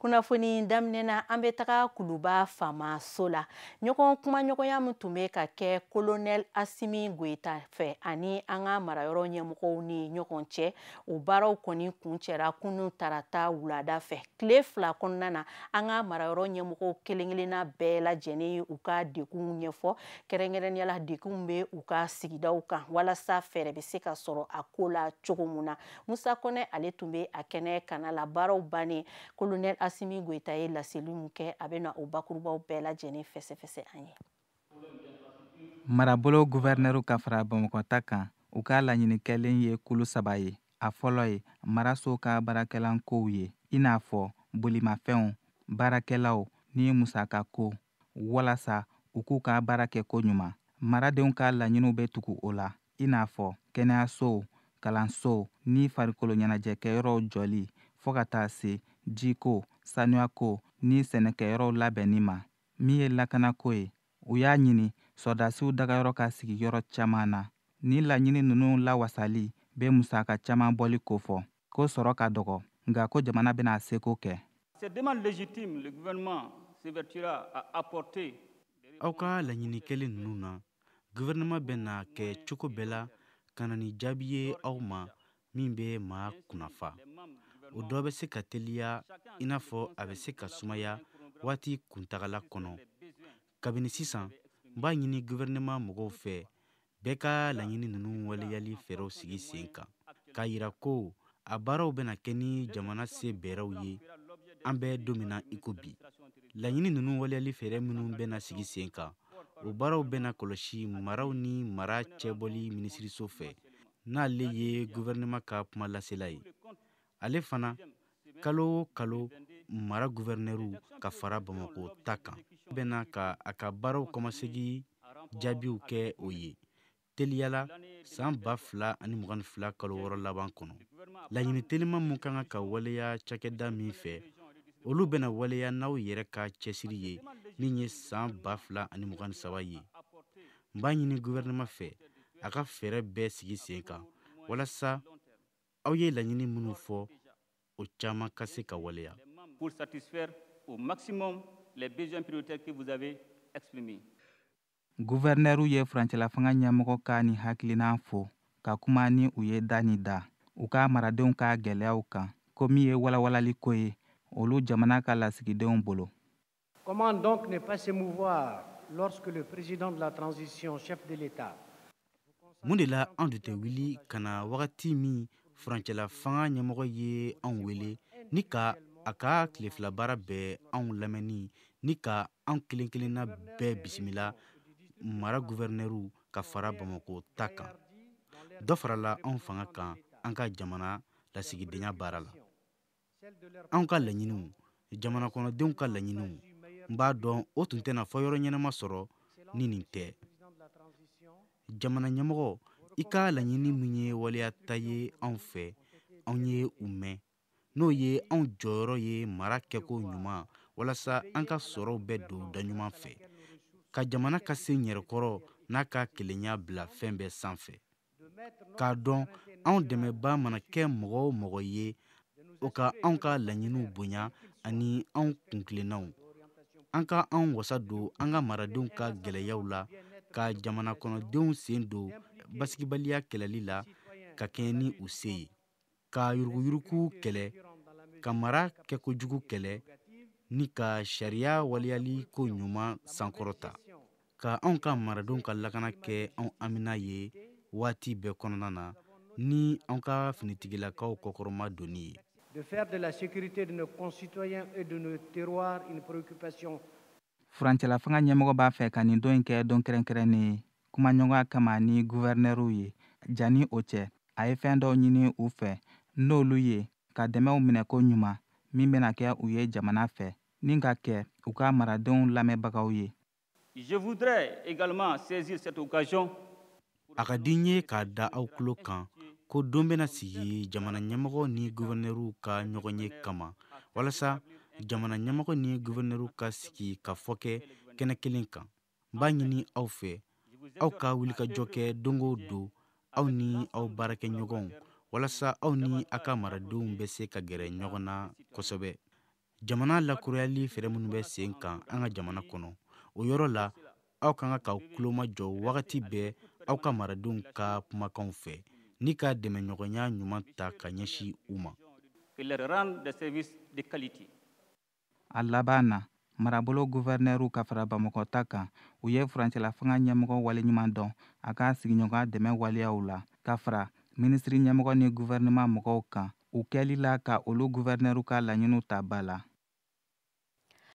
kunnafoni daminɛna an bɛ taga kuluba faamaso la ɲɔgɔn kumaɲɔgɔnya min tun bɛ ka kɛ kolonɛl asimi goyita fɛ ani an ka marayɔrɔ ɲɛmɔgɔw ni ɲɔgɔn cɛ o baaraw kɔni kun cɛra kunu tarata wulada fɛ tile fila kɔnɔna na an ka marayɔrɔ ɲɛmɔgɔw kelen-kelenna bɛɛ lajɛlen ye u ka degun ɲɛfɔ kɛrɛnkɛrɛnnenya la degun bɛ u ka sigidaw kan walasa fɛɛrɛ bɛ se ka sɔrɔ a ko la cogo mun na musa kɔnɛ ale tun bɛ a kɛnɛ kana la baaraw bannen kolonɛl asimi goyita ye laseli min kɛ a bɛ na o bakurubaw bɛɛ lajɛlen fɛsɛfɛsɛ an ye marabolo guvɛrnɛriw ka fara bamakɔta kan u ka laɲinikɛlen ye kulu saba ye a fɔlɔ ye maraso ka baarakɛla ye i n'a fɔ bolimafɛnw baarakɛlaw ni musaka ko walasa u k'u ka baara kɛ koɲuman maradenw ka laɲiniw bɛ tugu o la i n'a fɔ kɛnɛyasow kalansow ni farikolo ɲɛnajɛkɛyɔrɔw jɔli fɔɔ ka taa se jiko sanuyako ni sɛnɛkɛyɔrɔw labɛnnin ma min ye lakanako ye u y'a ɲini sɔrɔdasiw dagayɔrɔ ka sigi yɔrɔ caman na ni laɲini nunu lawasali bɛ musaka caaman bɔli kofɔ ko sɔrɔ ka dɔgɔ nga ko jamana bena seko kɛ aw ka laɲini nunu na guvɛrɛnɛman bena kɛ cogo bɛɛ la ka na ni jaabi ye aw ma min be ma kunnafa o dɔ bɛ se ka teliya i n'a fɔ a bɛ se ka sumaya waati kuntagala kɔnɔ kabini sisan n b'a ɲini guwɛrɛnɛman mɔgɔw fɛ bɛɛ ka laɲini ninnu waleyali fɛɛrɛw sigi sen kan k'a yira ko a baaraw bɛna kɛ ni jamana se bɛrɛw ye an bɛ don min na i ko bi laɲini ninnu waleyali fɛɛrɛ minnu bɛna sigi sen kan o baaraw bɛna kɔlɔsi maraw ni mara cɛbɔli minisiriso fɛ n'ale ye guwɛrɛnɛman ka kuma lasela ye ale fana kalo o kalo mara guvɛrɛnɛriw ka fara bamako ta kan bena ka a ka baaraw kɔmasegi jaabiw kɛ o ye teliyala saan ba fila ani mgani fila kalo wɔrɔ laban kɔnɔ laɲini telima min ka ka ka waleya cakɛda min fɛ olu bena waleya n'aw yɛrɛ ka cɛsiri ye min ye saan ba fila ani mgni saba ye n b'a ɲini guvɛrɛnɛman fɛ a ka fɛɛrɛ bɛɛ sigi sen kan walasa aw ye laɲini minnu fɔ o caaman ka se ka waleya pour satisfaire au maximum les besoins prioritaires que vous avez exprimés guvɛrnɛriw ye furancɛlafanga ɲɛmɔgɔ ka ni hakilin'an fo ka kuma ni u ye da ni da u ka maradenw ka gwɛlɛyaw kan ko min ye walawalali ko ye olu jamana ka lasigidenw bolo comment donc ne pas s'émouvoir lorsque le président de la transition chef de l'état mun de la an tun tɛ wuli ka na wagati min furancɛla fanga ɲɛmɔgɔ ye anw wele ni ka a ka tile fila baara bɛɛ anw lamɛnni ni ka anw kelen kelenna bɛɛ bisimila mara guvɛrɛnɛriw ka fara bamako ta kan dɔ farala anw fanga kan an ka jamana lasigidenya baara la anw ka laɲiniw jamana kɔnɔdenw ka laɲiniw n b'a dɔn o tun tɛna fɔ yɔrɔ ɲɛnama sɔrɔ ni nin tɛ jamana ɲɛmɔgɔ i ka laɲini min ye waleya ta ye anw fɛ anw ye u mɛn n'o ye anw jɔyɔrɔ ye mara kɛko ɲuman walasa an ka sɔrɔw bɛ don daɲuman fɛ ka jamana ka se yɛrɛkɔrɔ n'a ka kelenya bila fɛn bɛɛ sanfɛ k'a dɔn anw dɛmɛba mana kɛ mɔgɔ o mɔgɔ ye o ka anw ka laɲiniw bonya ani anw kuntilennaw an ka anw wasa don an ka maradenw ka gɛlɛyaw la ka jamana kɔnɔdenw sen don basigibaliya kɛlɛli la ka kɛɲɛ ni u se ye ka yuruguyurugu kɛlɛ ka mara kɛkojugu kɛlɛ ni ka sariya waleyali ko ɲuman sankɔrɔta ka anw ka maradenw ka lakana kɛ anw amina ye waati bɛɛ kɔnɔna na ni anw ka finitigilakaw kɔkɔrɔma donni ye de faire de la sécurité de nos concitoyens et de nos terroirs une préoccupation furancɛla fanga ɲɛmɔgɔ b'a fɛ ka nin don in kɛ don kɛrɛnkɛrɛnnen kuma kama ni guwɛrinɛriw ye jani o cɛ a ye fɛɛn dɔw ɲini u fɛ n'olu ye ka dɛmɛw minɛko ɲuman min bena kɛ u ye jamana fɛ ni ka kɛ u ka maradenw lamɛnbagaw ye Je voudrais également saisir cette occasion a ka di n ye k'a da aw tulo kan ko don bena sigi jamana ɲɛmɔgɔ ni guwɛrinɛriw ka ɲɔgɔn ye kama walasa jamana ɲɛmɔgɔ ni guwɛrinɛriw ka sigi ka fɔ kɛ kɛnɛ kelen kan n b'a ɲini aw fɛ aw ka jɔ kɛ don o don aw ni aw baarakɛɲɔgɔnw walasa aw ni a ka maradenw bɛ se ka gɛrɛ ɲɔgɔn na kosɛbɛ jamana lakurayali fɛɛrɛ minnu bɛ sen kan an ka jamana kɔnɔ o yɔrɔ la aw ka ka k'aw kulomajɔ wagati bɛɛ aw ka maradenw ka kumakanw fɛ ni ka dɛmɛɲɔgɔnya ɲuman ta ka ɲɛsi u ma a laban na Marabolo guvɛrinɛriw ka fara Bamakɔ ta kan u ye furancɛla fanga ɲɛmɔgɔ waleɲuman dɔn a ka sigiɲɔgɔnya dɛmɛ waleyaw la ka fara minisiri ɲɛmɔgɔ ni guvɛrɛnɛman mɔgɔw kan u kɛli la ka olu gouverner ka laɲiniw ta ba la